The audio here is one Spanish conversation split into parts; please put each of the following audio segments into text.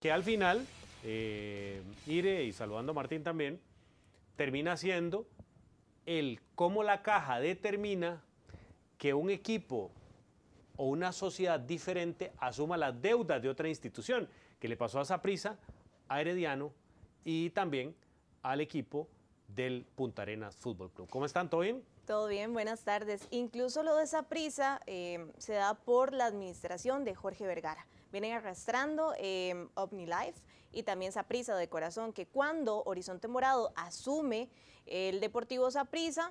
que al final, iré eh, Ire y saludando a Martín también, termina siendo el cómo la caja determina que un equipo o una sociedad diferente asuma las deudas de otra institución, que le pasó a Saprisa, a Herediano y también al equipo del Punta Arenas Fútbol Club. ¿Cómo están? ¿Todo bien? Todo bien, buenas tardes. Incluso lo de Saprisa eh, se da por la administración de Jorge Vergara vienen arrastrando eh, em, Life y también Saprisa de corazón, que cuando Horizonte Morado asume el Deportivo Saprisa,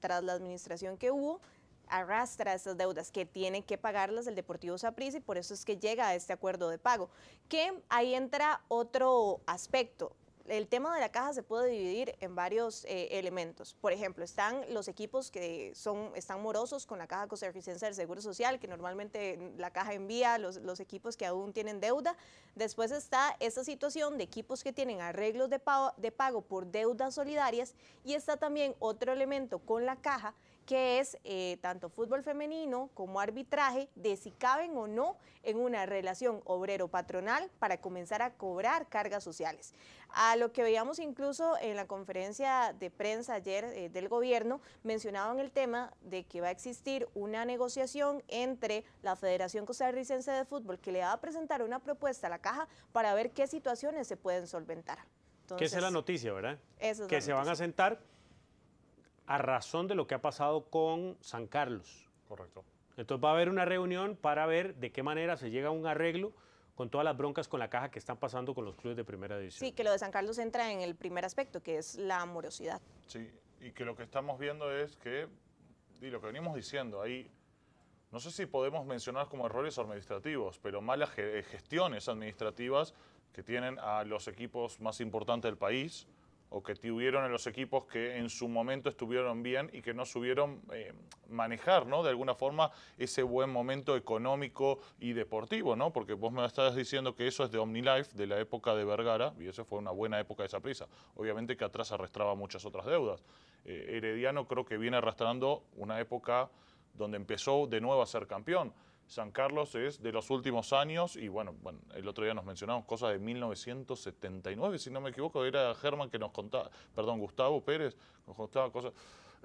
tras la administración que hubo, arrastra esas deudas que tiene que pagarlas el Deportivo Saprisa y por eso es que llega a este acuerdo de pago. Que ahí entra otro aspecto el tema de la caja se puede dividir en varios eh, elementos. Por ejemplo, están los equipos que son, están morosos con la caja costarricense del Seguro Social, que normalmente la caja envía los, los equipos que aún tienen deuda. Después está esa situación de equipos que tienen arreglos de de pago por deudas solidarias. Y está también otro elemento con la caja que es eh, tanto fútbol femenino como arbitraje de si caben o no en una relación obrero-patronal para comenzar a cobrar cargas sociales. A lo que veíamos incluso en la conferencia de prensa ayer eh, del gobierno, mencionaban el tema de que va a existir una negociación entre la Federación Costarricense de Fútbol que le va a presentar una propuesta a la caja para ver qué situaciones se pueden solventar. es la noticia, ¿verdad? que se van a sentar a razón de lo que ha pasado con San Carlos. Correcto. Entonces va a haber una reunión para ver de qué manera se llega a un arreglo con todas las broncas con la caja que están pasando con los clubes de primera división. Sí, que lo de San Carlos entra en el primer aspecto, que es la morosidad. Sí, y que lo que estamos viendo es que, y lo que venimos diciendo, ahí, no sé si podemos mencionar como errores administrativos, pero malas gestiones administrativas que tienen a los equipos más importantes del país o que tuvieron en los equipos que en su momento estuvieron bien y que no subieron eh, manejar, ¿no? De alguna forma ese buen momento económico y deportivo, ¿no? Porque vos me estás diciendo que eso es de OmniLife, de la época de Vergara, y eso fue una buena época de esa prisa. Obviamente que atrás arrastraba muchas otras deudas. Eh, Herediano creo que viene arrastrando una época donde empezó de nuevo a ser campeón. San Carlos es de los últimos años y bueno, bueno, el otro día nos mencionamos cosas de 1979, si no me equivoco, era Germán que nos contaba, perdón, Gustavo Pérez nos contaba cosas.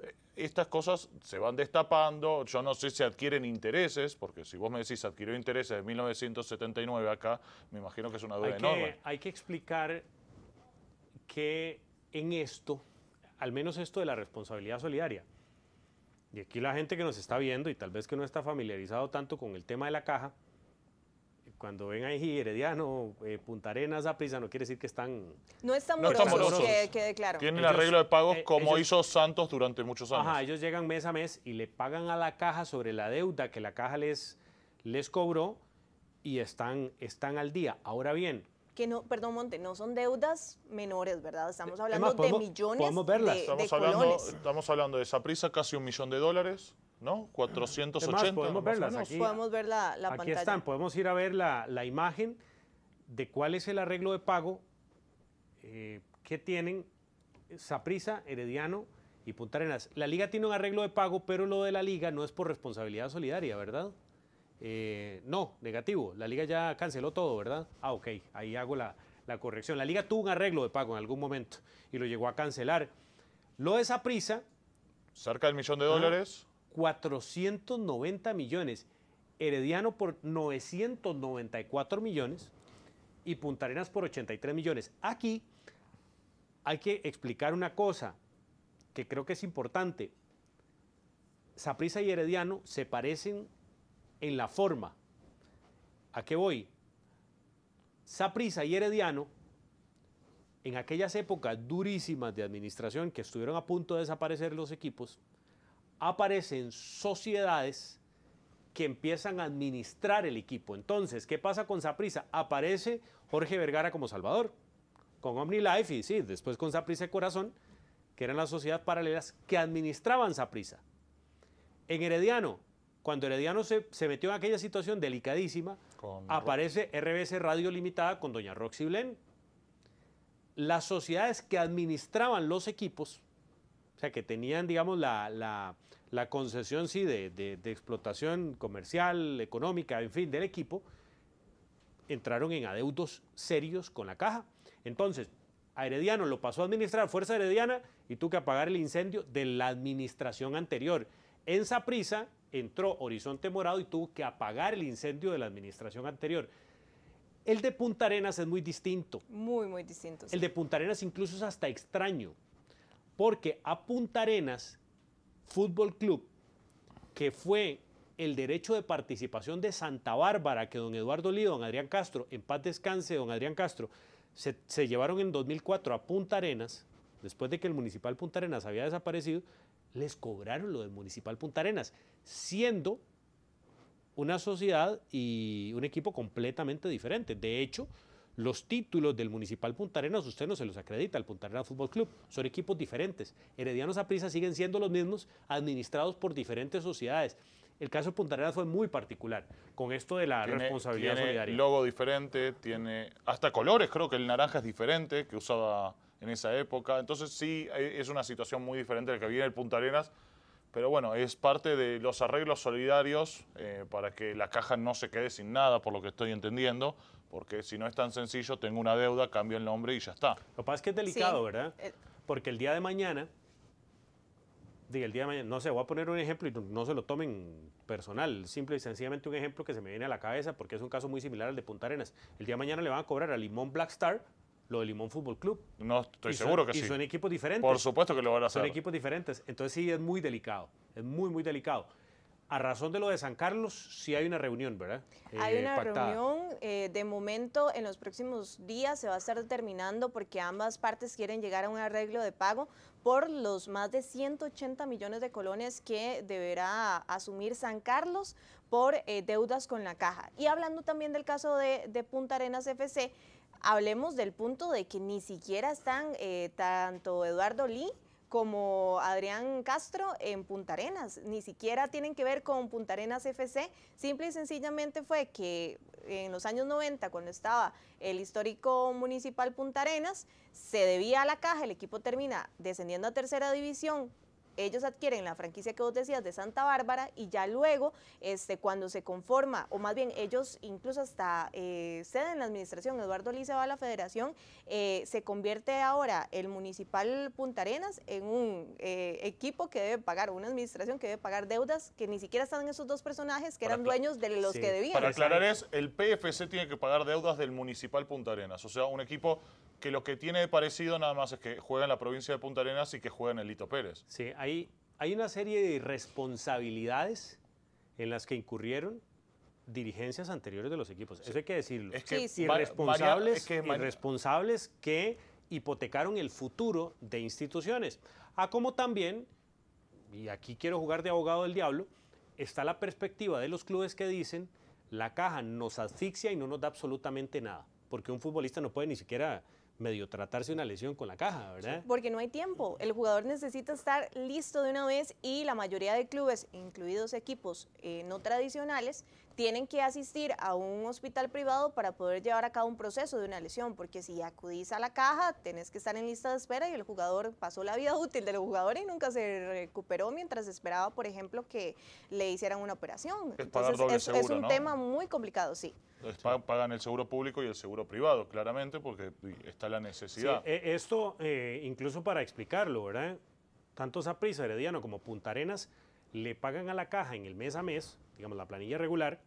Eh, estas cosas se van destapando, yo no sé si adquieren intereses, porque si vos me decís adquirió intereses de 1979 acá, me imagino que es una duda enorme. Hay que explicar que en esto, al menos esto de la responsabilidad solidaria, y aquí la gente que nos está viendo y tal vez que no está familiarizado tanto con el tema de la caja, cuando ven ahí Herediano, eh, Punta Arenas, prisa no quiere decir que están... No están no morosos, que quede claro. Tienen la arreglo de pagos eh, como hizo Santos durante muchos años. Ajá, ellos llegan mes a mes y le pagan a la caja sobre la deuda que la caja les, les cobró y están, están al día. Ahora bien, que no, perdón, Monte, no son deudas menores, ¿verdad? Estamos hablando de millones podemos verlas. estamos hablando, de esa casi un millón de dólares, ¿no? 480. podemos verlas aquí. ver aquí están, podemos ir a ver la, imagen de cuál es el arreglo de pago eh, que tienen Saprisa, Herediano y Punta Arenas. La liga tiene un arreglo de pago, pero lo de la liga no es por responsabilidad solidaria, ¿verdad? Eh, no, negativo. La liga ya canceló todo, ¿verdad? Ah, ok, ahí hago la, la, corrección. La liga tuvo un arreglo de pago en algún momento y lo llegó a cancelar. Lo de Saprisa. Cerca del millón de ah, dólares. 490 millones. Herediano por 994 millones y Punta Arenas por 83 millones. Aquí hay que explicar una cosa que creo que es importante. Saprisa y Herediano se parecen en la forma. ¿A qué voy? Saprisa y Herediano, en aquellas épocas durísimas de administración que estuvieron a punto de desaparecer los equipos, aparecen sociedades que empiezan a administrar el equipo. Entonces, ¿qué pasa con Saprisa? Aparece Jorge Vergara como salvador, con Omni Life y sí, después con Saprisa y Corazón, que eran las sociedades paralelas que administraban Saprisa. En Herediano cuando Herediano se, metió en aquella situación delicadísima, aparece RBC Radio Limitada con doña Roxy Blen. Las sociedades que administraban los equipos, o sea, que tenían, digamos, la, concesión, sí, de, explotación comercial, económica, en fin, del equipo, entraron en adeudos serios con la caja. Entonces, a Herediano lo pasó a administrar Fuerza Herediana y tuvo que apagar el incendio de la administración anterior. En Saprisa, entró Horizonte Morado y tuvo que apagar el incendio de la administración anterior. El de Punta Arenas es muy distinto. Muy, muy distinto. El de Punta Arenas incluso es hasta extraño, porque a Punta Arenas Fútbol Club, que fue el derecho de participación de Santa Bárbara que don Eduardo Lido, don Adrián Castro, en paz descanse, don Adrián Castro, se, se llevaron en 2004 a Punta Arenas, después de que el municipal Punta Arenas había desaparecido, les cobraron lo del Municipal Punta Arenas, siendo una sociedad y un equipo completamente diferente. De hecho, los títulos del Municipal Punta Arenas usted no se los acredita el Punta Arenas Fútbol Club, son equipos diferentes. Heredianos prisa siguen siendo los mismos, administrados por diferentes sociedades. El caso de Punta Arenas fue muy particular con esto de la responsabilidad responsabilidad tiene El Logo diferente, tiene hasta colores, creo que el naranja es diferente que usaba en esa época. Entonces sí, e, es una situación muy diferente de la que viene el Punta Arenas, pero bueno, es parte de los arreglos solidarios eh, para que la caja no se quede sin nada, por lo que estoy entendiendo, porque si no es tan sencillo, tengo una deuda, cambio el nombre y ya está. Lo que pasa es que es delicado, ¿verdad? Eh, porque el día de mañana, diga, el día de mañana, no sé, voy a poner un ejemplo y no se lo tomen personal, simple y sencillamente un ejemplo que se me viene a la cabeza porque es un caso muy similar al de Punta Arenas. El día de mañana le van a cobrar a Limón Black Star lo de Limón Fútbol Club. No, estoy seguro que sí. Y son equipos diferentes. Por supuesto que lo van a hacer. Son equipos diferentes. Entonces sí es muy delicado, es muy, muy delicado. A razón de lo de San Carlos, sí hay una reunión, ¿verdad? hay eh, una reunión. Eh, de momento, en los próximos días se va a estar determinando porque ambas partes quieren llegar a un arreglo de pago por los más de 180 millones de colones que deberá asumir San Carlos por eh, deudas con la caja. Y hablando también del caso de, de Punta Arenas FC, hablemos del punto de que ni siquiera están eh, tanto Eduardo Lee como Adrián Castro en Punta Arenas. Ni siquiera tienen que ver con Punta Arenas FC. Simple y sencillamente fue que en los años 90, cuando estaba el histórico municipal Punta Arenas, se debía a la caja, el equipo termina descendiendo a tercera división ellos adquieren la franquicia que vos decías de Santa Bárbara y ya luego, este, cuando se conforma, o más bien ellos incluso hasta eh, ceden la administración, Eduardo Lice va a la federación, eh, se convierte ahora el municipal Punta Arenas en un eh, equipo que debe pagar, una administración que debe pagar deudas que ni siquiera están esos dos personajes que eran dueños de los que debían. Para aclarar es, el PFC tiene que pagar deudas del municipal Punta Arenas, o sea, un equipo que lo que tiene de parecido nada más es que juega en la provincia de Punta Arenas y que juega en el Lito Pérez. Sí, hay, hay una serie de irresponsabilidades en las que incurrieron dirigencias anteriores de los equipos. Eso hay que decirlo. Es que irresponsables, que irresponsables que hipotecaron el futuro de instituciones. A ah, como también, y aquí quiero jugar de abogado del diablo, está la perspectiva de los clubes que dicen la caja nos asfixia y no nos da absolutamente nada, porque un futbolista no puede ni siquiera medio tratarse una lesión con la caja, ¿verdad? Porque no hay tiempo. El jugador necesita estar listo de una vez y la mayoría de clubes, incluidos equipos eh, no tradicionales, tienen que asistir a un hospital privado para poder llevar a cabo un proceso de una lesión, porque si acudís a la caja, tenés que estar en lista de espera y el jugador pasó la vida útil del jugador y nunca se recuperó mientras esperaba, por ejemplo, que le hicieran una operación. Es Entonces, un tema muy complicado, sí. Pagan el seguro público y el seguro privado, claramente, porque está la necesidad. E, esto, eh, incluso para explicarlo, ¿verdad? Tanto Saprissa, Herediano como Punta Arenas le pagan a la caja en el mes a mes, digamos la planilla regular,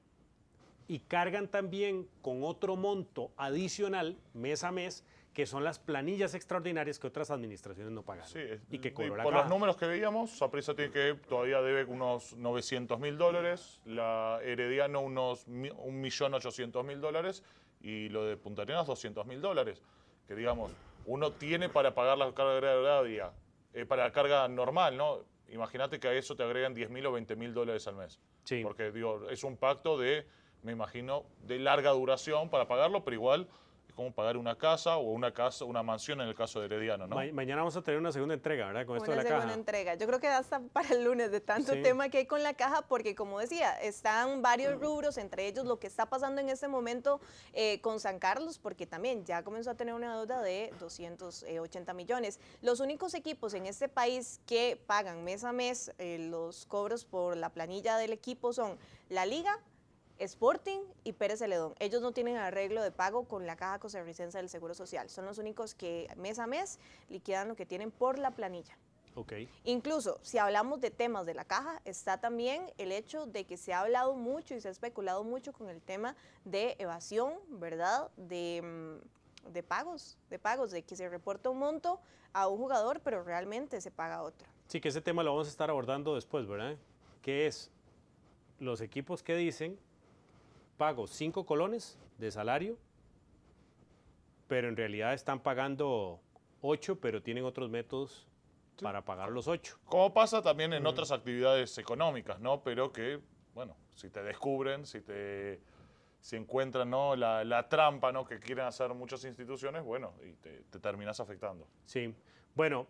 y cargan también con otro monto adicional mes a mes que son las planillas extraordinarias que otras administraciones no pagan. Sí, y que por los números que veíamos, Saprisa tiene que todavía debe unos 900 mil dólares, la Herediano unos 1.800.000 dólares y lo de Punta Arenas 200 mil dólares. Que digamos, uno tiene para pagar la carga día eh, para la carga normal, ¿no? Imagínate que a eso te agregan 10 mil o 20.000 mil dólares al mes. Sí. Porque digo, es un pacto de me imagino, de larga duración para pagarlo, pero igual es como pagar una casa o una casa, una mansión en el caso de Herediano, ¿no? mañana vamos a tener una segunda entrega, ¿verdad? Con esto de la segunda entrega. Yo creo que hasta para el lunes de tanto tema que hay con la caja, porque como decía, están varios mm. rubros, entre ellos lo que está pasando en este momento eh, con San Carlos, porque también ya comenzó a tener una deuda de 280 millones. Los únicos equipos en este país que pagan mes a mes eh, los cobros por la planilla del equipo son la Liga, Sporting y Pérez Celedón. Ellos no tienen arreglo de pago con la Caja Costarricense del Seguro Social. Son los únicos que mes a mes liquidan lo que tienen por la planilla. Okay. Incluso, si hablamos de temas de la caja, está también el hecho de que se ha hablado mucho y se ha especulado mucho con el tema de evasión, ¿verdad? De, mm, de pagos, de pagos, de que se reporta un monto a un jugador, pero realmente se paga otro. Sí, que ese tema lo vamos a estar abordando después, ¿verdad? Que es los equipos que dicen pago cinco colones de salario, pero en realidad están pagando ocho, pero tienen otros métodos para pagar los ocho. Como pasa también en mm. otras actividades económicas, ¿no? Pero que, bueno, si te descubren, si te encuentran ¿no? la, trampa ¿no? que quieren hacer muchas instituciones, bueno, y te, te terminas afectando. Sí, bueno.